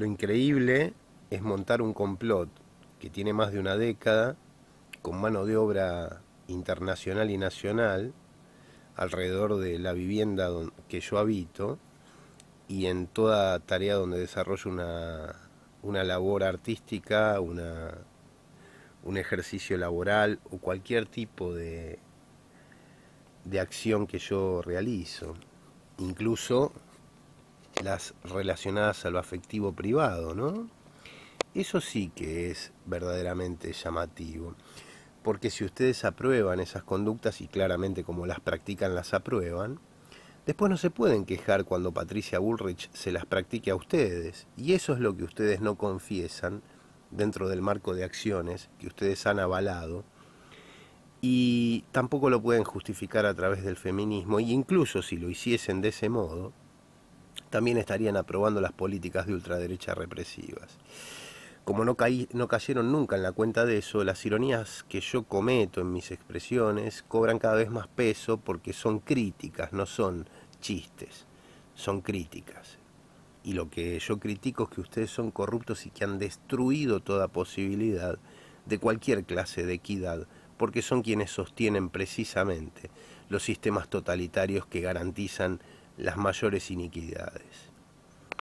Lo increíble es montar un complot que tiene más de una década, con mano de obra internacional y nacional, alrededor de la vivienda que yo habito y en toda tarea donde desarrollo una, labor artística, una, un ejercicio laboral o cualquier tipo de, de acción que yo realizo. Incluso las relacionadas a lo afectivo privado, ¿no? Eso sí que es verdaderamente llamativo, porque si ustedes aprueban esas conductas y claramente como las practican las aprueban, después no se pueden quejar cuando Patricia Bullrich se las practique a ustedes, y eso es lo que ustedes no confiesan dentro del marco de acciones que ustedes han avalado, y tampoco lo pueden justificar a través del feminismo, e incluso si lo hiciesen de ese modo, también estarían aprobando las políticas de ultraderecha represivas. Como no, no cayeron nunca en la cuenta de eso, las ironías que yo cometo en mis expresiones cobran cada vez más peso porque son críticas, no son chistes, son críticas. Y lo que yo critico es que ustedes son corruptos y que han destruido toda posibilidad de cualquier clase de equidad, porque son quienes sostienen precisamente los sistemas totalitarios que garantizan las mayores iniquidades.